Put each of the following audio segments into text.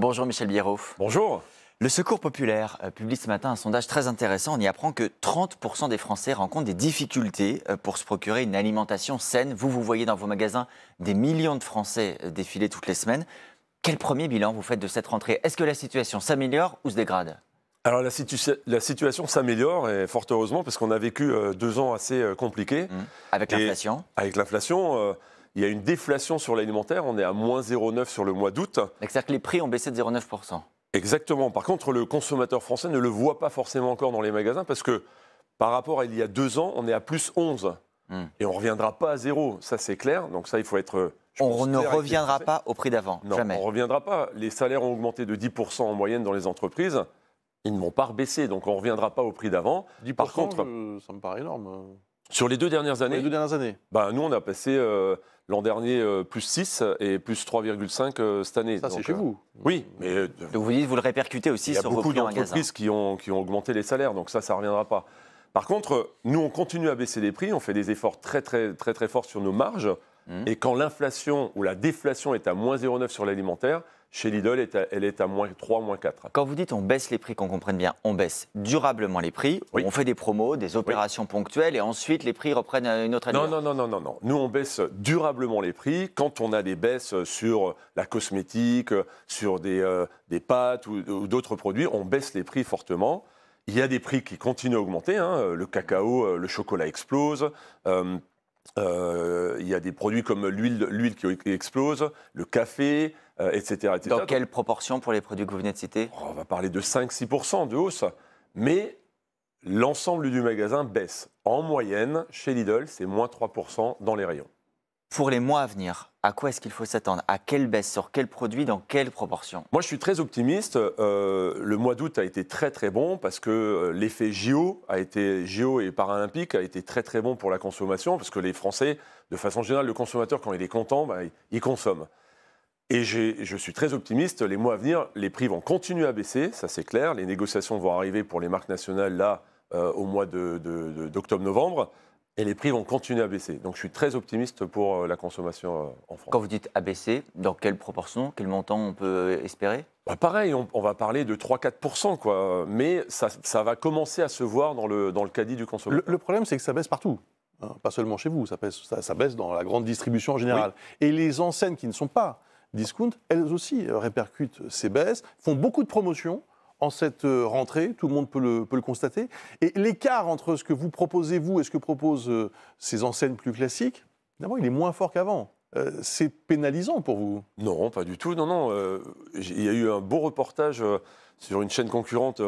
Bonjour Michel Bierhoff. Bonjour. Le Secours populaire euh, publie ce matin un sondage très intéressant. On y apprend que 30% des Français rencontrent des difficultés euh, pour se procurer une alimentation saine. Vous, vous voyez dans vos magasins des millions de Français euh, défiler toutes les semaines. Quel premier bilan vous faites de cette rentrée Est-ce que la situation s'améliore ou se dégrade alors la, situation s'améliore et fort heureusement parce qu'on a vécu deux ans assez compliqués. Mmh. Avec l'inflation Avec l'inflation il y a une déflation sur l'alimentaire, on est à moins 0,9 sur le mois d'août. C'est-à-dire que les prix ont baissé de 0,9%. Exactement. Par contre, le consommateur français ne le voit pas forcément encore dans les magasins parce que par rapport à il y a deux ans, on est à plus 11. Hmm. Et on ne reviendra pas à zéro, ça c'est clair. Donc ça, il faut être... On ne reviendra pas au prix d'avant, jamais. on ne reviendra pas. Les salaires ont augmenté de 10% en moyenne dans les entreprises. Ils ne vont pas rebaisser, donc on ne reviendra pas au prix d'avant. Par contre... Ça me paraît énorme. Sur les deux dernières années, les deux dernières années. Ben, nous, on a passé... Euh, L'an dernier, euh, plus 6 et plus 3,5 euh, cette année. Ça, c'est chez euh, vous. Oui, mais. donc vous dites, vous le répercutez aussi sur vos clients Il y a beaucoup d'entreprises qui ont, qui ont augmenté les salaires, donc ça, ça ne reviendra pas. Par contre, nous, on continue à baisser les prix, on fait des efforts très, très, très, très forts sur nos marges. Mmh. Et quand l'inflation ou la déflation est à moins 0,9 sur l'alimentaire, chez Lidl, elle est à, moins 3, moins 4. Quand vous dites on baisse les prix, qu'on comprenne bien, on baisse durablement les prix, on fait des promos, des opérations ponctuelles et ensuite les prix reprennent euh, une autre année. Non, non, non, non, non, non. Nous, on baisse durablement les prix quand on a des baisses sur la cosmétique, sur des, euh, des pâtes ou, d'autres produits, on baisse les prix fortement. Il y a des prix qui continuent à augmenter. Hein. Le cacao, euh, le chocolat explose. il y a des produits comme l'huile qui explose, le café, euh, dans quelle proportion pour les produits que vous venez de citer oh, On va parler de 5-6% de hausse. Mais l'ensemble du magasin baisse. En moyenne, chez Lidl, c'est moins 3% dans les rayons. Pour les mois à venir, à quoi est-ce qu'il faut s'attendre À quelle baisse Sur quel produit Dans quelle proportion Moi, je suis très optimiste. Euh, le mois d'août a été très très bon parce que euh, l'effet JO a été JO et paralympique a été très très bon pour la consommation parce que les Français, de façon générale, le consommateur quand il est content, bah, il consomme. Et je suis très optimiste, les mois à venir, les prix vont continuer à baisser, ça c'est clair. Les négociations vont arriver pour les marques nationales là euh, au mois d'octobre-novembre. Et les prix vont continuer à baisser. Donc je suis très optimiste pour euh, la consommation euh, en France. Quand vous dites à baisser, dans quelle proportion, quel montant on peut espérer bah, Pareil, on, va parler de 3-4%, quoi. Mais ça, va commencer à se voir dans le, dans le caddie du consommateur. Le, problème, c'est que ça baisse partout. Hein. pas seulement chez vous, ça baisse, ça, baisse, dans la grande distribution en général. Et les enseignes qui ne sont pas discount, elles aussi euh, répercutent ces baisses, font beaucoup de promotions en cette euh, rentrée, tout le monde peut le, constater. Et l'écart entre ce que vous proposez, vous, et ce que proposent euh, ces enseignes plus classiques, d'abord, il est moins fort qu'avant. c'est pénalisant pour vous Non, pas du tout. Non, non. il y a eu un beau reportage sur une chaîne concurrente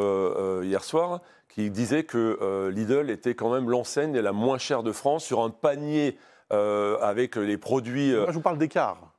hier soir qui disait que Lidl était quand même l'enseigne la moins chère de France sur un panier avec les produits. je vous parle d'écart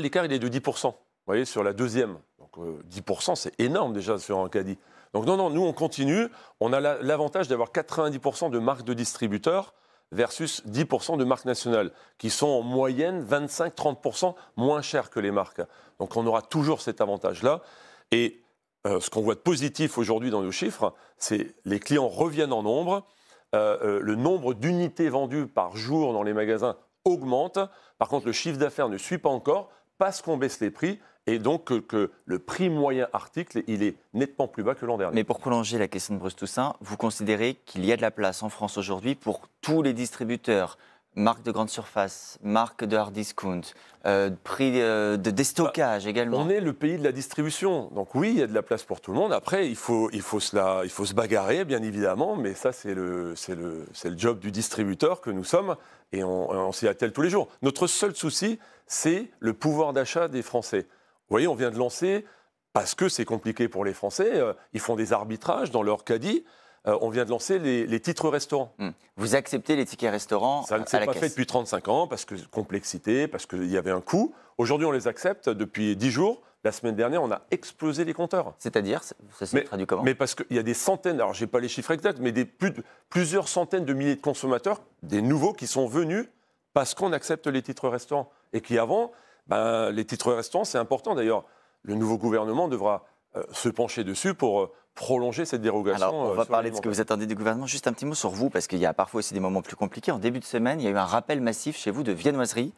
l'écart, il est de 10%. Vous voyez, sur la deuxième. Donc 10%, euh, c'est énorme déjà sur un caddie. Donc non, non, nous, on continue. On a l'avantage d'avoir 90% de marques de distributeurs versus 10% de marques nationales, qui sont en moyenne 25-30% moins chères que les marques. Donc on aura toujours cet avantage-là. Et euh, ce qu'on voit de positif aujourd'hui dans nos chiffres, c'est les clients reviennent en nombre, euh, le nombre d'unités vendues par jour dans les magasins augmente, par contre le chiffre d'affaires ne suit pas encore, parce qu'on baisse les prix et donc que, le prix moyen article, il est nettement plus bas que l'an dernier. Mais pour prolonger la question de Bruce Toussaint, vous considérez qu'il y a de la place en France aujourd'hui pour tous les distributeurs marque de grande surface, marque de hard discount, euh, prix euh, de déstockage bah, également. On est le pays de la distribution, donc oui, il y a de la place pour tout le monde. Après, il faut, il faut, se, il faut se bagarrer, bien évidemment, mais ça, c'est le, le, le job du distributeur que nous sommes, et on, s'y attelle tous les jours. Notre seul souci, c'est le pouvoir d'achat des Français. Vous voyez, on vient de lancer, parce que c'est compliqué pour les Français, euh, ils font des arbitrages dans leur caddie. Euh, on vient de lancer les, titres restaurants. Hmm. Vous acceptez les tickets restaurants Ça ne s'est pas fait depuis 35 ans parce que complexité, parce qu'il y avait un coût. Aujourd'hui, on les accepte depuis 10 jours. La semaine dernière, on a explosé les compteurs. C'est-à-dire Ça se mais, traduit comment Mais parce qu'il y a des centaines, alors j'ai pas les chiffres exacts, mais des plus plusieurs centaines de milliers de consommateurs, des nouveaux qui sont venus parce qu'on accepte les titres restaurants. Et qui avant, ben, les titres restaurants, c'est important d'ailleurs. Le nouveau gouvernement devra euh, se pencher dessus pour euh, prolonger cette dérogation. Alors, on euh, va parler de ce que vous attendez du gouvernement. Juste un petit mot sur vous, parce qu'il y a parfois aussi des moments plus compliqués. En début de semaine, il y a eu un rappel massif chez vous de viennoiseries,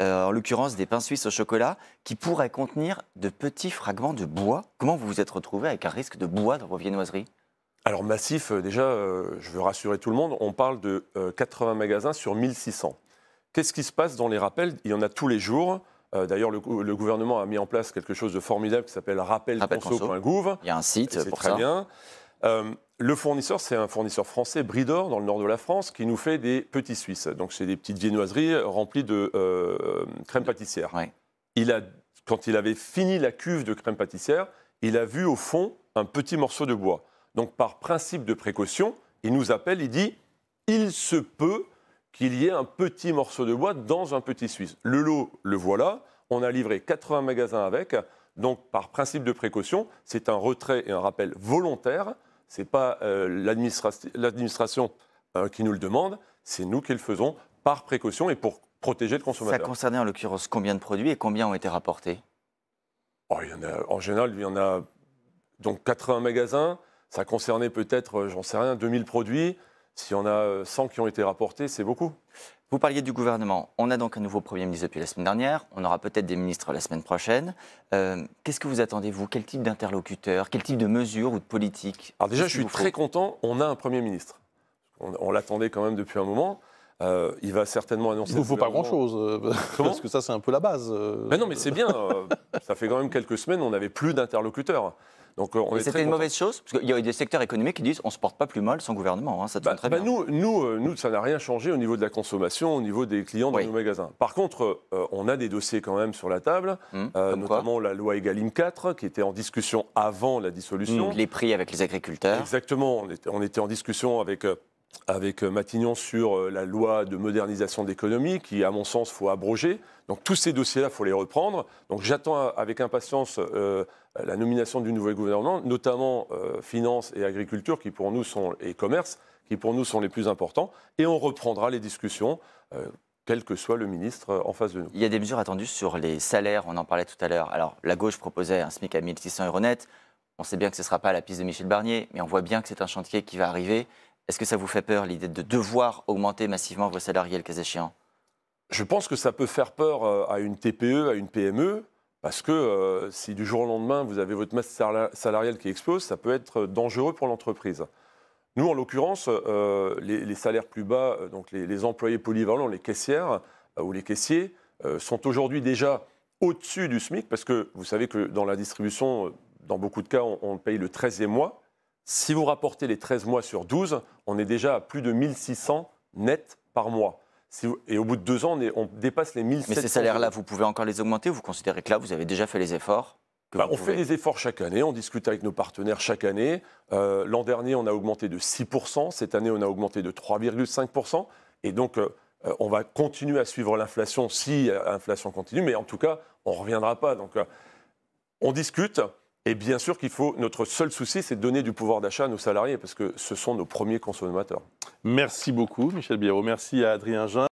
en l'occurrence des pains suisses au chocolat, qui pourraient contenir de petits fragments de bois. Comment vous vous êtes retrouvé avec un risque de bois dans vos viennoiseries alors massif, déjà, je veux rassurer tout le monde, on parle de 80 magasins sur 1600. Qu'est-ce qui se passe dans les rappels Il y en a tous les jours. Euh, d'ailleurs, le, gouvernement a mis en place quelque chose de formidable qui s'appelle rappelconso.gouv. Il y a un site c'est très bien. Euh, le fournisseur, c'est un fournisseur français, Bridor, dans le nord de la France, qui nous fait des petits Suisses. Donc, c'est des petites viennoiseries euh, remplies de crème pâtissière. Il a, quand il avait fini la cuve de crème pâtissière, il a vu au fond un petit morceau de bois. Donc, par principe de précaution, il nous appelle, il dit il se peut qu'il y ait un petit morceau de bois dans un petit Suisse. Le lot, le voilà. On a livré 80 magasins avec. Donc, par principe de précaution, c'est un retrait et un rappel volontaire. Ce n'est pas euh, l'administration euh, qui nous le demande, c'est nous qui le faisons par précaution et pour protéger le consommateur. Ça concernait en l'occurrence combien de produits et combien ont été rapportés oh, y en, a, en général, il y en a donc 80 magasins. Ça concernait peut-être, euh, j'en sais rien, 2000 produits. S'il y en a 100 euh, qui ont été rapportés, c'est beaucoup. Vous parliez du gouvernement. On a donc un nouveau Premier ministre depuis la semaine dernière. On aura peut-être des ministres la semaine prochaine. Euh, qu'est-ce que vous attendez, vous Quel type d'interlocuteur Quel type de mesures ou de politique Alors déjà, je suis très content. On a un Premier ministre. On, l'attendait quand même depuis un moment. Euh, il va certainement annoncer. Il ne faut pas grand-chose. parce que ça, c'est un peu la base. Mais ben non, mais c'est bien. ça fait quand même quelques semaines, on n'avait plus d'interlocuteurs. Donc, euh, c'était une mauvaise chose Parce qu'il y a des secteurs économiques qui disent on se porte pas plus mal sans gouvernement. Hein, ça bah, bah, Nous, euh, nous, ça n'a rien changé au niveau de la consommation, au niveau des clients dans nos magasins. Par contre, euh, on a des dossiers quand même sur la table, hum, notamment la loi Egalim 4, qui était en discussion avant la dissolution. Hum, les prix avec les agriculteurs. Exactement, on était en discussion avec avec euh, Matignon sur euh, la loi de modernisation d'économie, qui, à mon sens, faut abroger. Donc tous ces dossiers-là, faut les reprendre. Donc j'attends euh, avec impatience la nomination du nouveau gouvernement, notamment finances et agriculture, qui pour nous sont et commerce, qui pour nous sont les plus importants. Et on reprendra les discussions. quel que soit le ministre en face de nous. Il y a des mesures attendues sur les salaires, on en parlait tout à l'heure. Alors, la gauche proposait un SMIC à 1600 euros net. On sait bien que ce ne sera pas la piste de Michel Barnier, mais on voit bien que c'est un chantier qui va arriver. Est-ce que ça vous fait peur, l'idée de devoir augmenter massivement vos salariés, le cas échéant Je pense que ça peut faire peur euh, à une TPE, à une PME, parce que euh, si du jour au lendemain, vous avez votre masse salariale qui explose, ça peut être euh, dangereux pour l'entreprise. Nous, en l'occurrence, les, salaires plus bas, donc les, employés polyvalents, les caissières ou les caissiers, sont aujourd'hui déjà au-dessus du SMIC, parce que vous savez que dans la distribution, dans beaucoup de cas, on, on paye le 13e mois. Si vous rapportez les 13 mois sur 12, on est déjà à plus de 1600 nets par mois. et au bout de deux ans, on, dépasse les 1700. Mais ces salaires-là, vous pouvez encore les augmenter vous considérez que là, vous avez déjà fait les efforts bah, on fait des efforts chaque année, on discute avec nos partenaires chaque année. Euh, l'an dernier, on a augmenté de 6%, cette année, on a augmenté de 3,5%. Et donc, euh, euh, on va continuer à suivre l'inflation si l'inflation continue, mais en tout cas, on ne reviendra pas. Donc, on discute, et bien sûr qu'il faut, notre seul souci, c'est de donner du pouvoir d'achat à nos salariés, parce que ce sont nos premiers consommateurs. Merci beaucoup, Michel Biro. Merci à Adrien Jean.